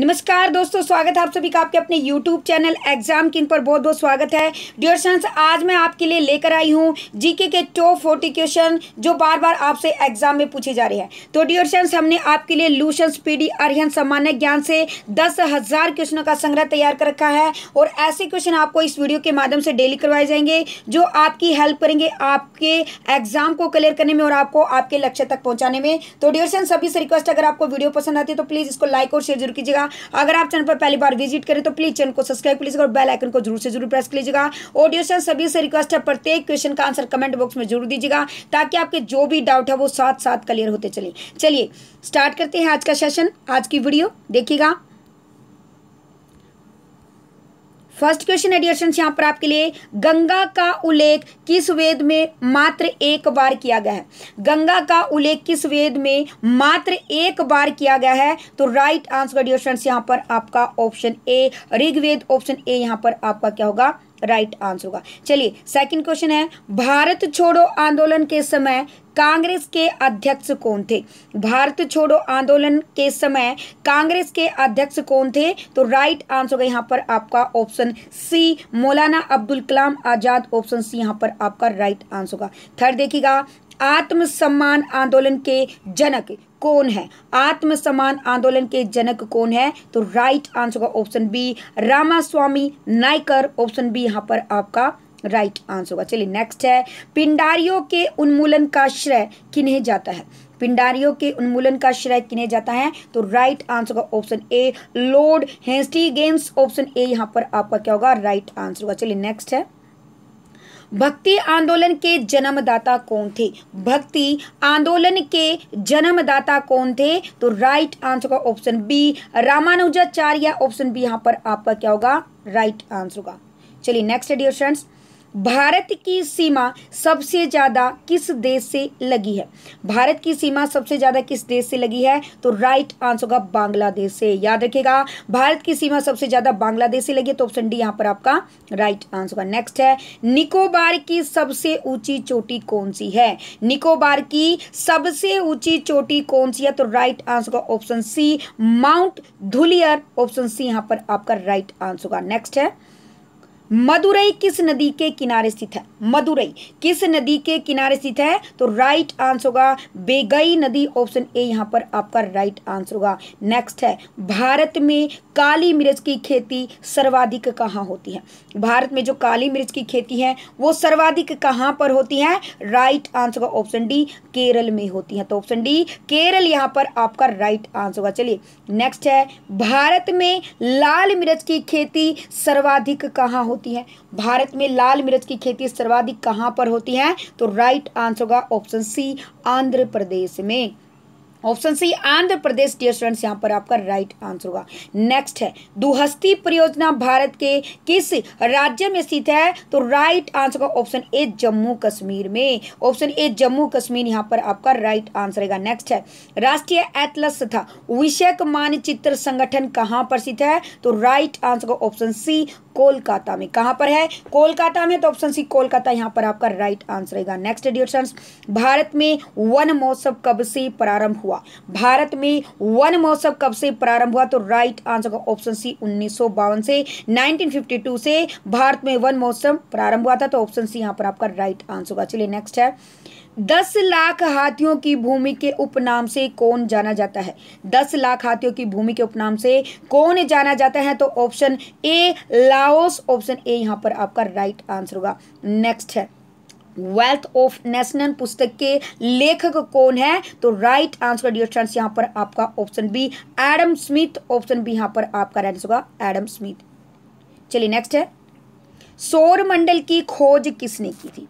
नमस्कार दोस्तों स्वागत है आप सभी का आपके अपने यूट्यूब चैनल एग्जाम किन पर बहुत बहुत स्वागत है डियर फ्रेंड्स आज मैं आपके लिए लेकर आई हूँ जीके के टॉप फोर्टी क्वेश्चन जो बार बार आपसे एग्जाम में पूछे जा रहे हैं तो डियर फ्रेंड्स हमने आपके लिए लूशंस स्पीडी अरिहन सामान्य ज्ञान से दस हजार क्वेश्चनों का संग्रह तैयार कर रखा है और ऐसे क्वेश्चन आपको इस वीडियो के माध्यम से डेली करवाए जाएंगे जो आपकी हेल्प करेंगे आपके एग्जाम को क्लियर करने में और आपको आपके लक्ष्य तक पहुँचाने में तो डियर फ्रेंड्स सभी से रिक्वेस्ट अगर आपको वीडियो पसंद आती है तो प्लीज़ इसको लाइक और शेयर जरूर कीजिएगा लीजिएगा अगर आप चैनल पर पहली बार विजिट करें तो प्लीज चैनल को सब्सक्राइब कर लीजिएगा और बेल आइकन को जरूर से जरूर प्रेस कर लीजिएगा ऑडियो से सभी से रिक्वेस्ट है प्रत्येक क्वेश्चन का आंसर कमेंट बॉक्स में जरूर दीजिएगा ताकि आपके जो भी डाउट है वो साथ साथ क्लियर होते चले चलिए स्टार्ट करते हैं आज का सेशन आज की वीडियो देखिएगा फर्स्ट क्वेश्चन है यहाँ पर आपके लिए गंगा का उल्लेख किस वेद में मात्र एक बार किया गया है गंगा का उल्लेख किस वेद में मात्र एक बार किया गया है तो राइट आंसर डियर यहाँ पर आपका option A Rigveda option A यहाँ पर आपका क्या होगा राइट आंसर होगा चलिए सेकंड क्वेश्चन है भारत छोड़ो आंदोलन के समय कांग्रेस के अध्यक्ष कौन थे भारत छोड़ो आंदोलन के समय कांग्रेस के अध्यक्ष कौन थे तो राइट आंसर होगा यहाँ पर आपका ऑप्शन सी मौलाना अब्दुल कलाम आज़ाद ऑप्शन सी यहाँ पर आपका राइट आंसर होगा थर्ड देखिएगा आत्मसम्मान आंदोलन के जनक कौन है आत्मसम्मान आंदोलन के जनक कौन है तो राइट आंसर का option B Ramaswamy Naicker option B यहाँ पर आपका राइट आंसर होगा चलिए नेक्स्ट है पिंडारियों के उन्मूलन का श्रेय किन्हें जाता है पिंडारियों के उन्मूलन का श्रेय किन्हें जाता है तो राइट आंसर का ऑप्शन ए लॉर्ड गेंस ऑप्शन ए यहाँ पर आपका क्या होगा राइट आंसर होगा चलिए नेक्स्ट है भक्ति आंदोलन के जन्मदाता कौन थे भक्ति आंदोलन के जन्मदाता कौन थे तो राइट आंसर का option B Ramanujacharya option B यहाँ पर आपका क्या होगा राइट आंसर होगा चलिए नेक्स्ट डियर फ्रेंड्स भारत की सीमा सबसे ज़्यादा किस देश से लगी है भारत की सीमा सबसे ज़्यादा किस देश से लगी है तो राइट आंसर होगा बांग्लादेश से याद रखेगा भारत की सीमा सबसे ज़्यादा बांग्लादेश से लगी है तो ऑप्शन डी यहाँ पर आपका राइट आंसर होगा नेक्स्ट है निकोबार की सबसे ऊंची चोटी कौन सी है निकोबार की सबसे ऊंची चोटी कौन सी है तो राइट आंसर होगा ऑप्शन सी माउंट धुलियर ऑप्शन सी यहाँ पर आपका राइट आंसर होगा नेक्स्ट है मदुरई किस नदी के किनारे स्थित है मदुरई किस नदी के किनारे स्थित है तो राइट आंसर होगा बेगई नदी ऑप्शन ए यहां पर आपका राइट आंसर होगा नेक्स्ट है भारत में काली मिर्च की खेती सर्वाधिक कहाँ होती है भारत में जो काली मिर्च की खेती है वो सर्वाधिक कहाँ पर होती है राइट आंसर का ऑप्शन डी केरल में होती है तो ऑप्शन डी केरल यहाँ पर आपका राइट आंसर होगा चलिए नेक्स्ट है भारत में लाल मिर्च की खेती सर्वाधिक कहाँ होती है भारत में लाल मिर्च की खेती सर्वाधिक कहाँ पर होती है तो राइट आंसर होगा ऑप्शन सी आंध्र प्रदेश में option C Andhra Pradesh dear students यहाँ पर आपका राइट आंसर होगा नेक्स्ट है दुहस्ती परियोजना भारत के किस राज्य में स्थित है तो राइट आंसर का ऑप्शन ए जम्मू कश्मीर में ऑप्शन ए जम्मू कश्मीर यहाँ पर आपका राइट आंसर रहेगा नेक्स्ट है राष्ट्रीय एथलस तथा विषयक मानचित्र संगठन कहाँ पर स्थित है तो राइट आंसर का ऑप्शन सी कोलकाता में कहाँ पर है कोलकाता में तो ऑप्शन सी कोलकाता यहाँ पर आपका राइट आंसर रहेगा नेक्स्ट डियर स्टूडेंट्स भारत में वन महोत्सव कब से प्रारंभ हुआ हुआ भारत में वन महोत्सव कब से प्रारंभ हुआ तो राइट आंसर का ऑप्शन सी उन्नीस से 1952 से भारत में वन महोत्सव प्रारंभ हुआ था तो ऑप्शन सी यहां पर आपका राइट आंसर होगा चलिए नेक्स्ट है दस लाख हाथियों की भूमि के उपनाम से कौन जाना जाता है दस लाख हाथियों की भूमि के उपनाम से कौन जाना जाता है तो option A Laos option A यहां पर आपका राइट आंसर होगा नेक्स्ट है वेल्थ ऑफ नेशनल पुस्तक के लेखक कौन है तो राइट आंसर डियर स्टूडेंट्स यहां पर आपका option B Adam Smith option B यहां पर आपका राइट होगा एडम स्मिथ चलिए नेक्स्ट है मंडल की खोज किसने की थी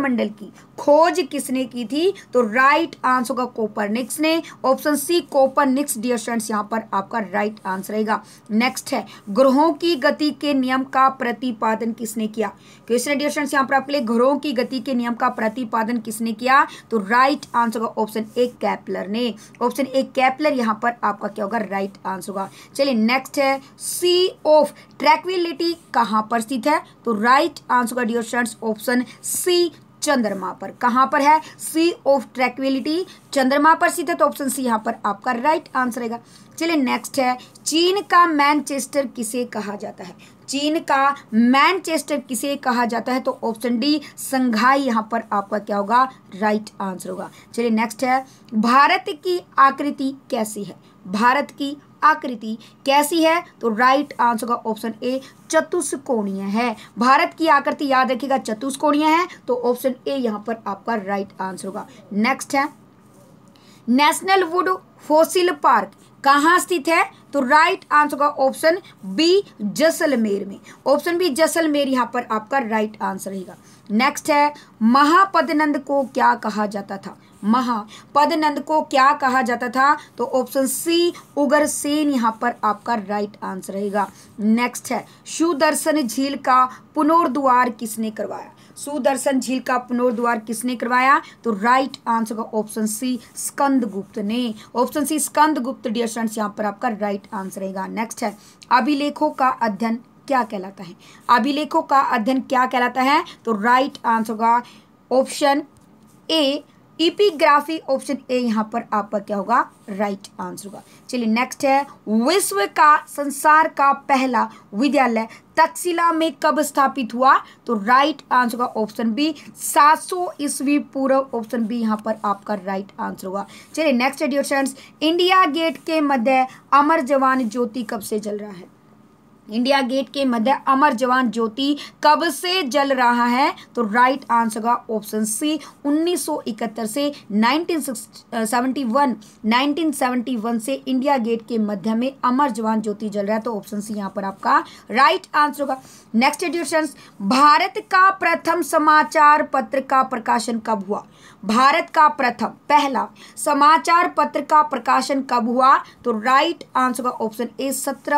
मंडल की खोज किसने की थी तो राइट आंसर होगा कोपरनिक्स ने option C Copernicus dear students यहाँ पर आपका राइट आंसर रहेगा नेक्स्ट है ग्रहों की गति के नियम का प्रतिपादन किसने किया क्वेश्चन डियर स्टूडेंट्स यहाँ पर आपके लिए ग्रहों की गति के नियम का प्रतिपादन किसने किया तो राइट आंसर होगा ऑप्शन ए कैपलर ने ऑप्शन ए कैपलर यहाँ पर आपका क्या होगा राइट आंसर होगा चलिए नेक्स्ट है सी ऑफ ट्रैक्विलिटी कहाँ पर स्थित है तो राइट आंसर का डियर स्टूडेंट्स ऑप्शन सी चंद्रमा पर कहां पर है सी ऑफ ट्रैक्विलिटी चंद्रमा पर सीधे तो ऑप्शन सी यहां पर आपका राइट आंसर रहेगा चलिए नेक्स्ट है चीन का मैनचेस्टर किसे कहा जाता है चीन का मैनचेस्टर किसे कहा जाता है तो ऑप्शन डी संघाई यहां पर आपका क्या होगा राइट आंसर होगा चलिए नेक्स्ट है भारत की आकृति कैसी है भारत की आकृति कैसी है तो राइट आंसर का ऑप्शन ए चतुष्कोणीय है भारत की आकृति याद रखिएगा चतुष्कोणीय है तो ऑप्शन ए यहां पर आपका राइट आंसर होगा नेक्स्ट है नेशनल वुड फोसिल पार्क कहाँ स्थित है तो राइट आंसर का ऑप्शन बी जसलमेर में ऑप्शन बी जैसलमेर यहाँ पर आपका राइट आंसर रहेगा नेक्स्ट है महापदनंद को क्या कहा जाता था महापदनंद को क्या कहा जाता था तो ऑप्शन सी सेन यहाँ पर आपका राइट आंसर रहेगा नेक्स्ट है सुदर्शन झील का पुनर्द्वार किसने करवाया सुदर्शन झील का पुनर्द्वार किसने करवाया तो राइट आंसर का ऑप्शन सी स्कंद गुप्त ने ऑप्शन सी स्कंद गुप्त डियर स्टूडेंट्स यहाँ पर आपका राइट आंसर रहेगा नेक्स्ट है अभिलेखों का अध्ययन क्या कहलाता है अभिलेखों का अध्ययन क्या कहलाता है तो राइट आंसर का option A epigraphy option A यहाँ पर आपका क्या होगा राइट आंसर होगा चलिए नेक्स्ट है विश्व का संसार का पहला विद्यालय तक्षशिला में कब स्थापित हुआ तो राइट आंसर होगा ऑप्शन बी 700 ईस्वी पूर्व ऑप्शन बी यहाँ पर आपका राइट आंसर होगा चलिए नेक्स्ट है इंडिया गेट के मध्य अमर जवान ज्योति कब से जल रहा है इंडिया गेट के मध्य अमर जवान ज्योति कब से जल रहा है तो राइट आंसर का ऑप्शन सी 1971 से 1971 1971 से इंडिया गेट के मध्य में अमर जवान ज्योति जल रहा है तो ऑप्शन सी यहां पर आपका राइट आंसर होगा नेक्स्ट ट्यूशन भारत का प्रथम समाचार पत्र का प्रकाशन कब हुआ भारत का प्रथम पहला समाचार पत्र का प्रकाशन कब हुआ तो राइट आंसर का ऑप्शन ए सत्रह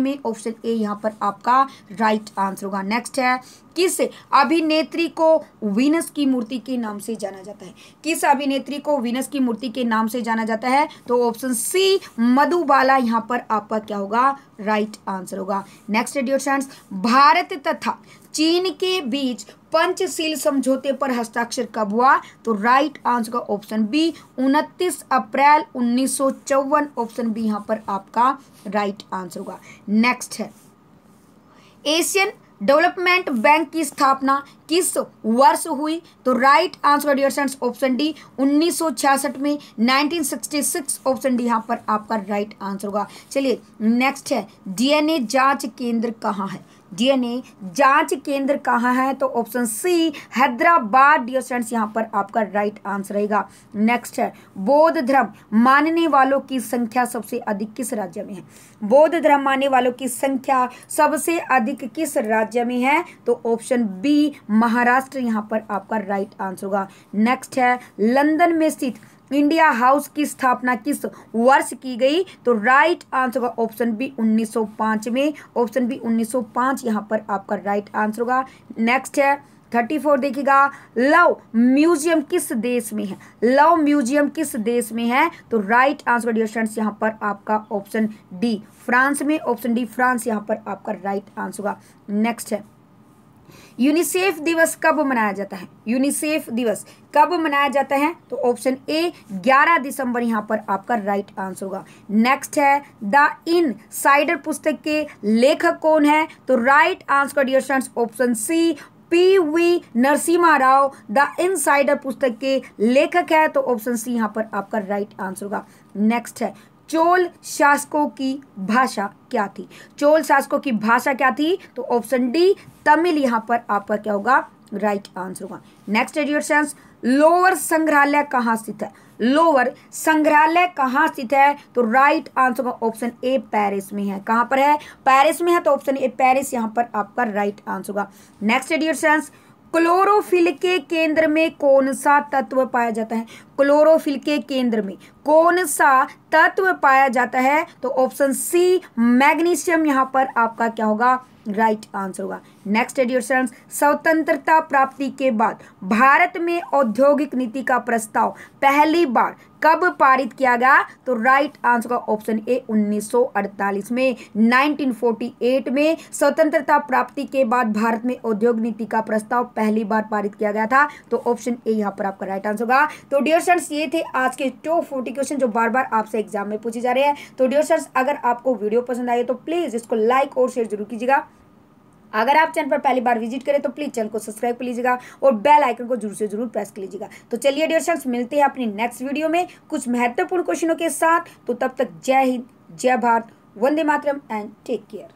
में ऑप्शन ए यहाँ पर आपका राइट आंसर होगा नेक्स्ट है किस अभिनेत्री को वीनस की मूर्ति के नाम से जाना जाता है किस अभिनेत्री को वीनस की मूर्ति के नाम से जाना जाता है तो ऑप्शन सी मधुबाला यहां पर आपका क्या होगा राइट आंसर होगा नेक्स्ट डियर फ्रेंड्स भारत तथा चीन के बीच पंचशील समझौते पर हस्ताक्षर कब हुआ तो राइट आंसर का ऑप्शन बी 29 अप्रैल उन्नीस ऑप्शन बी यहाँ पर आपका राइट आंसर होगा नेक्स्ट है एशियन डेवलपमेंट बैंक की स्थापना किस वर्ष हुई तो right answer option D option D छियासठ में 1966 ऑप्शन डी यहाँ पर आपका राइट आंसर होगा चलिए नेक्स्ट है डीएनए जांच केंद्र कहाँ है डीएनए जांच केंद्र कहाँ है तो option C Hyderabad dear students यहाँ पर आपका राइट आंसर रहेगा नेक्स्ट है बौद्ध धर्म मानने वालों की संख्या सबसे अधिक किस राज्य में है बौद्ध धर्म मानने वालों की संख्या सबसे अधिक किस राज्य में है तो ऑप्शन बी महाराष्ट्र यहाँ पर आपका राइट आंसर होगा नेक्स्ट है लंदन में स्थित इंडिया हाउस की स्थापना किस वर्ष की गई तो राइट आंसर होगा ऑप्शन बी 1905 में ऑप्शन बी 1905 यहां पर आपका राइट आंसर होगा नेक्स्ट है थर्टी फोर देखिएगा लव म्यूजियम किस देश में है लव म्यूजियम किस देश में है तो राइट आंसर डियर फ्रेंड्स यहाँ पर आपका ऑप्शन डी फ्रांस में ऑप्शन डी फ्रांस यहाँ पर आपका राइट आंसर होगा नेक्स्ट है यूनिसेफ दिवस कब मनाया जाता है यूनिसेफ दिवस कब मनाया जाता है तो ऑप्शन ए 11 दिसंबर यहां पर आपका राइट आंसर होगा नेक्स्ट है द इन साइडर पुस्तक के लेखक कौन है तो right answer dear friends option C P V Narasimha Rao the insider पुस्तक के लेखक है तो ऑप्शन सी यहां पर आपका राइट आंसर होगा नेक्स्ट है चोल शासकों की भाषा क्या थी चोल शासकों की भाषा क्या थी तो ऑप्शन डी तमिल यहां पर आपका क्या होगा राइट आंसर होगा नेक्स्ट डियर सेंस लोअर संग्रहालय कहाँ स्थित है लोअर संग्रहालय कहाँ स्थित है तो राइट आंसर का ऑप्शन ए पेरिस में है कहाँ पर है पेरिस में है तो ऑप्शन ए पेरिस यहाँ पर आपका राइट आंसर होगा नेक्स्ट डियर सेंस क्लोरोफिल के केंद्र में कौन सा तत्व पाया जाता है क्लोरोफिल के केंद्र में कौन सा तत्व पाया जाता है तो ऑप्शन सी मैग्नीशियम यहां पर आपका क्या होगा राइट आंसर होगा नेक्स्ट एडियोशन स्वतंत्रता प्राप्ति के बाद भारत में औद्योगिक नीति का प्रस्ताव पहली बार कब पारित किया गया तो राइट आंसर का ऑप्शन ए 1948 में 1948 में स्वतंत्रता प्राप्ति के बाद भारत में औद्योगिक नीति का प्रस्ताव पहली बार पारित किया गया था तो ऑप्शन ए यहां पर आपका राइट आंसर होगा तो डियर क्वेश्चंस ये थे आज के टॉप फोर्टी क्वेश्चन जो बार बार आपसे एग्जाम में पूछे जा रहे हैं तो डियर अगर आपको वीडियो पसंद आए तो प्लीज़ इसको लाइक और शेयर जरूर कीजिएगा अगर आप चैनल पर पहली बार विजिट करें तो प्लीज़ चैनल को सब्सक्राइब कर लीजिएगा और बेल आइकन को जरूर से जरूर प्रेस कर लीजिएगा तो चलिए डियर शख्स मिलते हैं अपनी नेक्स्ट वीडियो में कुछ महत्वपूर्ण क्वेश्चनों के साथ तो तब तक जय हिंद जय भारत वंदे मातरम एंड टेक केयर